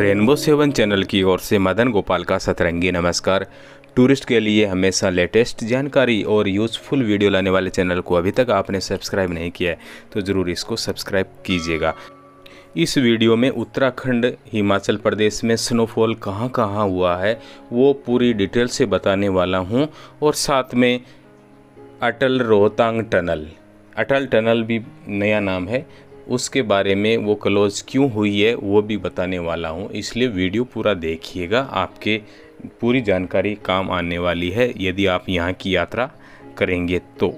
rainbow seven channel की ओर से मदन गोपाल का सतरंगी नमस्कार टूरिस्ट के लिए हमेशा लेटेस्ट जानकारी और यूज़फुल वीडियो लाने वाले चैनल को अभी तक आपने सब्सक्राइब नहीं किया है तो ज़रूर इसको सब्सक्राइब कीजिएगा इस वीडियो में उत्तराखंड हिमाचल प्रदेश में स्नोफॉल कहाँ कहाँ हुआ है वो पूरी डिटेल से बताने वाला हूँ और साथ में अटल रोहतांग टनल अटल टनल भी नया नाम है उसके बारे में वो क्लोज क्यों हुई है वो भी बताने वाला हूँ इसलिए वीडियो पूरा देखिएगा आपके पूरी जानकारी काम आने वाली है यदि आप यहाँ की यात्रा करेंगे तो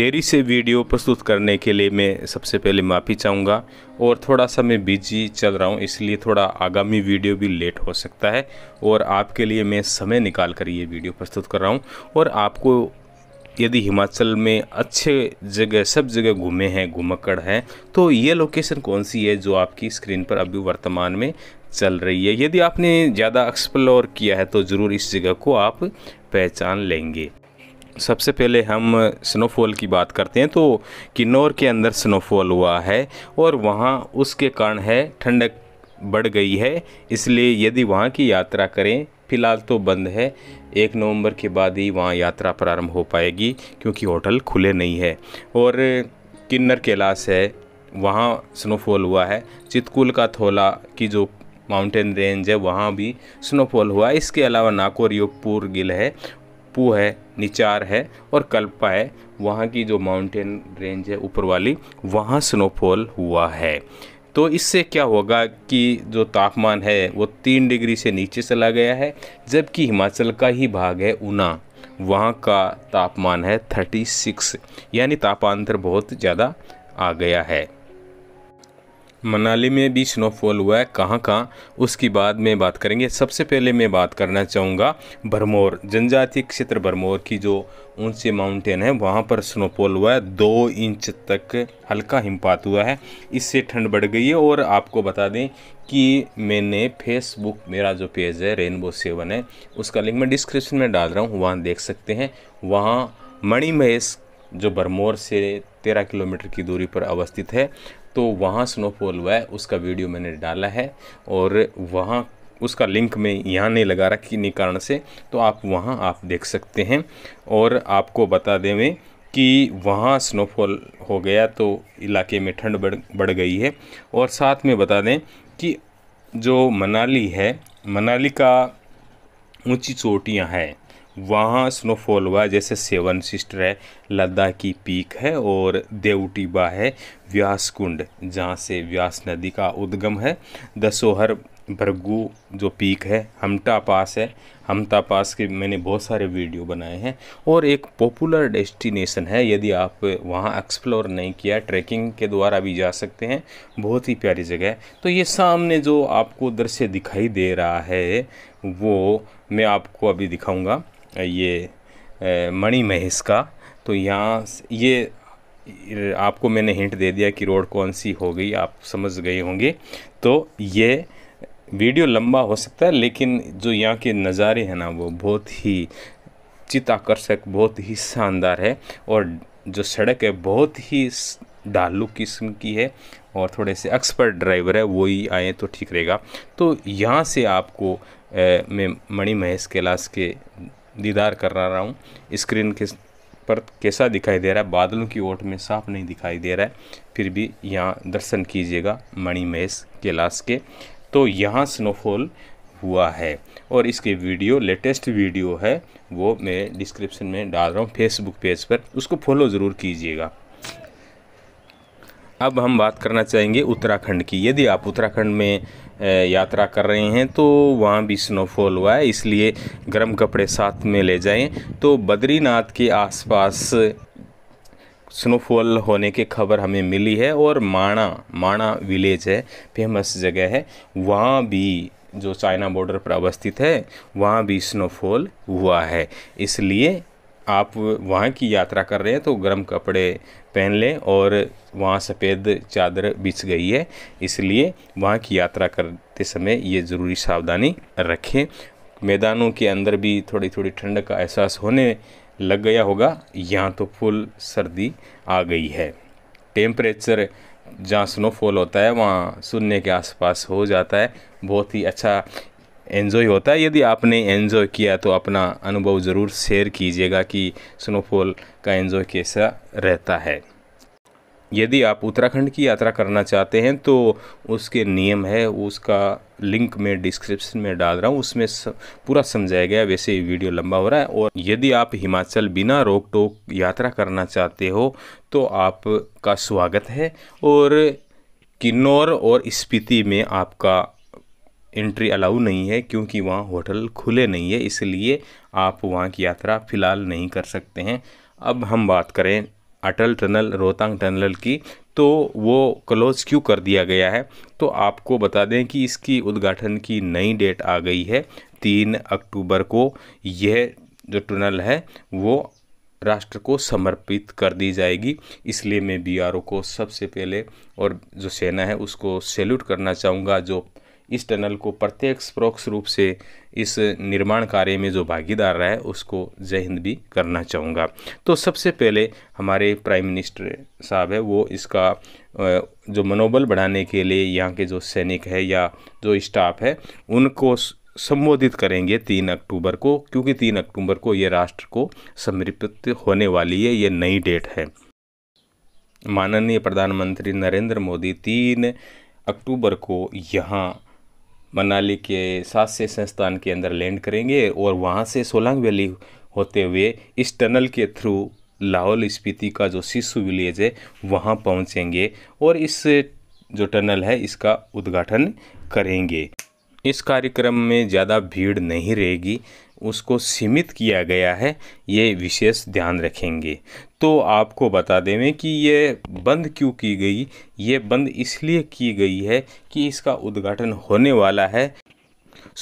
देरी से वीडियो प्रस्तुत करने के लिए मैं सबसे पहले माफ़ी चाहूँगा और थोड़ा सा मैं बिजी चल रहा हूँ इसलिए थोड़ा आगामी वीडियो भी लेट हो सकता है और आपके लिए मैं समय निकाल कर ये वीडियो प्रस्तुत कर रहा हूँ और आपको यदि हिमाचल में अच्छे जगह सब जगह घूमे हैं घुमक्कड़ है तो ये लोकेशन कौन सी है जो आपकी स्क्रीन पर अभी वर्तमान में चल रही है यदि आपने ज़्यादा एक्सप्लोर किया है तो ज़रूर इस जगह को आप पहचान लेंगे सबसे पहले हम स्नोफॉल की बात करते हैं तो किन्नौर के अंदर स्नोफॉल हुआ है और वहाँ उसके कारण है ठंडक बढ़ गई है इसलिए यदि वहाँ की यात्रा करें फ़िलहाल तो बंद है एक नवंबर के बाद ही वहाँ यात्रा प्रारंभ हो पाएगी क्योंकि होटल खुले नहीं है और किन्नर कैलाश है वहाँ स्नोफॉल हुआ है चितकुल का थोला की जो माउंटेन रेंज है वहाँ भी स्नोफॉल हुआ है इसके अलावा नाकोर योगपुर गिल है पू है निचार है और कल्पा है वहाँ की जो माउंटेन रेंज है ऊपर वाली वहाँ स्नोफॉल हुआ है तो इससे क्या होगा कि जो तापमान है वो तीन डिग्री से नीचे चला गया है जबकि हिमाचल का ही भाग है ऊना वहाँ का तापमान है थर्टी सिक्स यानी तापांतर बहुत ज़्यादा आ गया है मनाली में भी स्नोफॉल हुआ है कहाँ कहाँ उसकी बाद में बात करेंगे सबसे पहले मैं बात करना चाहूँगा भरमौर जनजातीय क्षेत्र भरमौर की जो ऊंचे माउंटेन है वहाँ पर स्नोफॉल हुआ है दो इंच तक हल्का हिमपात हुआ है इससे ठंड बढ़ गई है और आपको बता दें कि मैंने फेसबुक मेरा जो पेज है रेनबो सेवन है उसका लिंक मैं डिस्क्रिप्शन में डाल रहा हूँ वहाँ देख सकते हैं वहाँ मणि महेश जो बरमोर से तेरह किलोमीटर की दूरी पर अवस्थित है तो वहाँ स्नोफॉल हुआ है उसका वीडियो मैंने डाला है और वहाँ उसका लिंक मैं यहाँ नहीं लगा रहा नहीं कारण से तो आप वहाँ आप देख सकते हैं और आपको बता दें मैं कि वहाँ स्नोफॉल हो गया तो इलाके में ठंड बढ़ बढ़ गई है और साथ में बता दें कि जो मनाली है मनाली का ऊंची चोटियाँ हैं वहाँ स्नोफॉल हुआ जैसे सेवन सिस्टर है लद्दाख की पीक है और देवटीबा है व्यास कुंड जहाँ से व्यास नदी का उद्गम है दसोहर भरगू जो पीक है हमटा पास है हमटा पास के मैंने बहुत सारे वीडियो बनाए हैं और एक पॉपुलर डेस्टिनेशन है यदि आप वहाँ एक्सप्लोर नहीं किया ट्रैकिंग के द्वारा भी जा सकते हैं बहुत ही प्यारी जगह है तो ये सामने जो आपको दृश्य दिखाई दे रहा है वो मैं आपको अभी दिखाऊंगा ये मणि महेश का तो यहाँ ये आपको मैंने हिंट दे दिया कि रोड कौन सी हो गई आप समझ गए होंगे तो ये वीडियो लंबा हो सकता है लेकिन जो यहाँ के नज़ारे हैं ना वो बहुत ही चित आकर्षक बहुत ही शानदार है और जो सड़क है बहुत ही डालू किस्म की है और थोड़े से एक्सपर्ट ड्राइवर है वो ही आए तो ठीक रहेगा तो यहाँ से आपको ए, मैं मणि महेश कैलाश के दीदार कर रहा हूँ स्क्रीन के पर कैसा दिखाई दे रहा है बादलों की ओट में साफ नहीं दिखाई दे रहा है फिर भी यहाँ दर्शन कीजिएगा मणि महेश कैलाश के तो यहाँ स्नोफॉल हुआ है और इसके वीडियो लेटेस्ट वीडियो है वो मैं डिस्क्रिप्शन में डाल रहा हूँ फेसबुक पेज पर उसको फॉलो ज़रूर कीजिएगा अब हम बात करना चाहेंगे उत्तराखंड की यदि आप उत्तराखंड में यात्रा कर रहे हैं तो वहाँ भी स्नोफॉल हुआ है इसलिए गर्म कपड़े साथ में ले जाएं तो बद्रीनाथ के आसपास स्नोफॉल होने की खबर हमें मिली है और माणा माणा विलेज है फेमस जगह है वहाँ भी जो चाइना बॉर्डर पर अवस्थित है वहाँ भी स्नोफॉल हुआ है इसलिए आप वहाँ की यात्रा कर रहे हैं तो गर्म कपड़े पहन लें और वहाँ सफ़ेद चादर बिछ गई है इसलिए वहाँ की यात्रा करते समय ये ज़रूरी सावधानी रखें मैदानों के अंदर भी थोड़ी थोड़ी ठंड का एहसास होने लग गया होगा यहाँ तो फुल सर्दी आ गई है टेम्परेचर जहाँ स्नोफॉल होता है वहाँ शून्य के आसपास हो जाता है बहुत ही अच्छा एन्जॉय होता है यदि आपने एन्जॉय किया तो अपना अनुभव ज़रूर शेयर कीजिएगा कि स्नोफॉल का एन्जॉय कैसा रहता है यदि आप उत्तराखंड की यात्रा करना चाहते हैं तो उसके नियम है उसका लिंक मैं डिस्क्रिप्शन में डाल रहा हूँ उसमें पूरा समझाया गया वैसे वीडियो लंबा हो रहा है और यदि आप हिमाचल बिना रोक टोक यात्रा करना चाहते हो तो आपका स्वागत है और किन्नौर और स्पीति में आपका एंट्री अलाउ नहीं है क्योंकि वहाँ होटल खुले नहीं है इसलिए आप वहाँ की यात्रा फ़िलहाल नहीं कर सकते हैं अब हम बात करें अटल टनल रोहतांग टनल की तो वो क्लोज़ क्यों कर दिया गया है तो आपको बता दें कि इसकी उद्घाटन की नई डेट आ गई है तीन अक्टूबर को यह जो टनल है वो राष्ट्र को समर्पित कर दी जाएगी इसलिए मैं बी को सबसे पहले और जो सेना है उसको सैल्यूट करना चाहूँगा जो इस टनल को प्रत्यक्ष प्रोक्ष रूप से इस निर्माण कार्य में जो भागीदार रहा है उसको जय हिंद भी करना चाहूँगा तो सबसे पहले हमारे प्राइम मिनिस्टर साहब है वो इसका जो मनोबल बढ़ाने के लिए यहाँ के जो सैनिक है या जो स्टाफ है उनको संबोधित करेंगे तीन अक्टूबर को क्योंकि तीन अक्टूबर को ये राष्ट्र को समर्पित होने वाली है ये नई डेट है माननीय प्रधानमंत्री नरेंद्र मोदी तीन अक्टूबर को यहाँ मनाली के सासे संस्थान के अंदर लैंड करेंगे और वहाँ से सोलांग वैली होते हुए इस टनल के थ्रू लाहौल स्पीति का जो शिशु विलेज है वहाँ पहुँचेंगे और इस जो टनल है इसका उद्घाटन करेंगे इस कार्यक्रम में ज़्यादा भीड़ नहीं रहेगी उसको सीमित किया गया है ये विशेष ध्यान रखेंगे तो आपको बता दें कि ये बंद क्यों की गई ये बंद इसलिए की गई है कि इसका उद्घाटन होने वाला है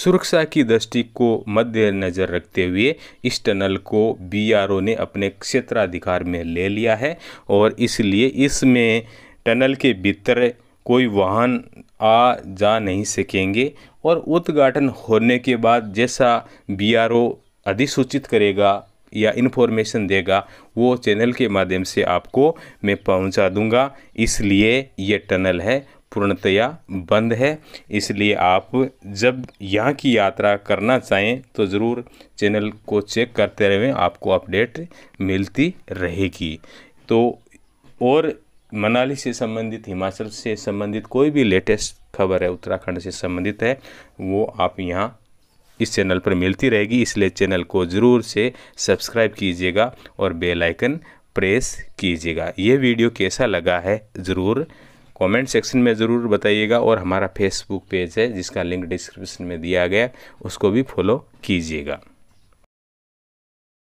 सुरक्षा की दृष्टि को मद्देनज़र रखते हुए इस टनल को बीआरओ ने अपने क्षेत्राधिकार में ले लिया है और इसलिए इसमें टनल के भीतर कोई वाहन आ जा नहीं सकेंगे और उद्घाटन होने के बाद जैसा बीआरओ अधिसूचित करेगा या इन्फॉर्मेशन देगा वो चैनल के माध्यम से आपको मैं पहुंचा दूंगा इसलिए ये टनल है पूर्णतया बंद है इसलिए आप जब यहाँ की यात्रा करना चाहें तो ज़रूर चैनल को चेक करते रहें आपको अपडेट मिलती रहेगी तो और मनाली से संबंधित हिमाचल से संबंधित कोई भी लेटेस्ट खबर है उत्तराखंड से संबंधित है वो आप यहाँ इस चैनल पर मिलती रहेगी इसलिए चैनल को ज़रूर से सब्सक्राइब कीजिएगा और बेल आइकन प्रेस कीजिएगा ये वीडियो कैसा लगा है ज़रूर कमेंट सेक्शन में ज़रूर बताइएगा और हमारा फेसबुक पेज है जिसका लिंक डिस्क्रिप्शन में दिया गया उसको भी फॉलो कीजिएगा